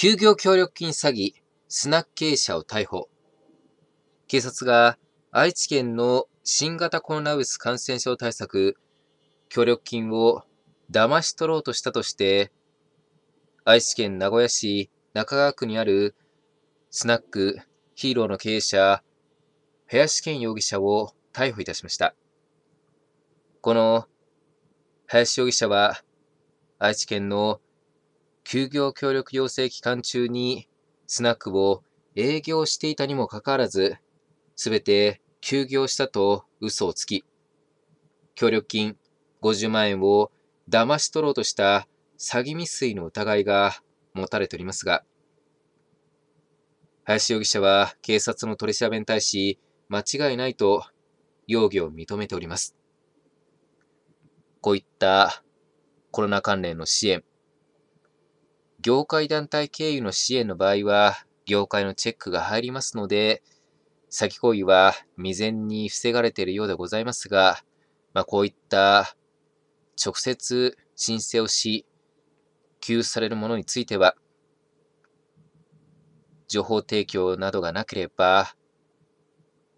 休業協力金詐欺、スナック経営者を逮捕。警察が愛知県の新型コロナウイルス感染症対策、協力金を騙し取ろうとしたとして、愛知県名古屋市中川区にあるスナックヒーローの経営者、林健容疑者を逮捕いたしました。この林容疑者は愛知県の休業協力要請期間中にスナックを営業していたにもかかわらず、すべて休業したと嘘をつき、協力金50万円を騙し取ろうとした詐欺未遂の疑いが持たれておりますが、林容疑者は警察の取り調べに対し、間違いないと容疑を認めております。こういったコロナ関連の支援、業界団体経由の支援の場合は、業界のチェックが入りますので、詐欺行為は未然に防がれているようでございますが、まあ、こういった直接申請をし、給付されるものについては、情報提供などがなければ、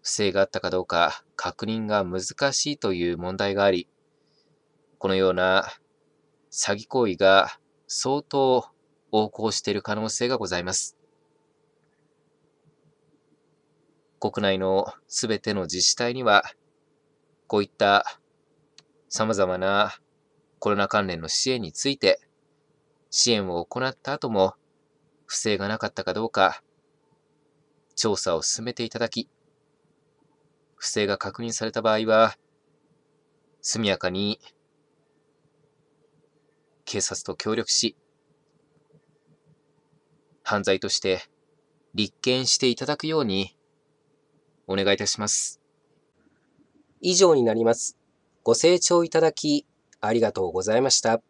不正があったかどうか確認が難しいという問題があり、このような詐欺行為が相当横行している可能性がございます。国内のすべての自治体には、こういった様々なコロナ関連の支援について、支援を行った後も不正がなかったかどうか、調査を進めていただき、不正が確認された場合は、速やかに警察と協力し、犯罪として立件していただくようにお願いいたします。以上になります。ご清聴いただきありがとうございました。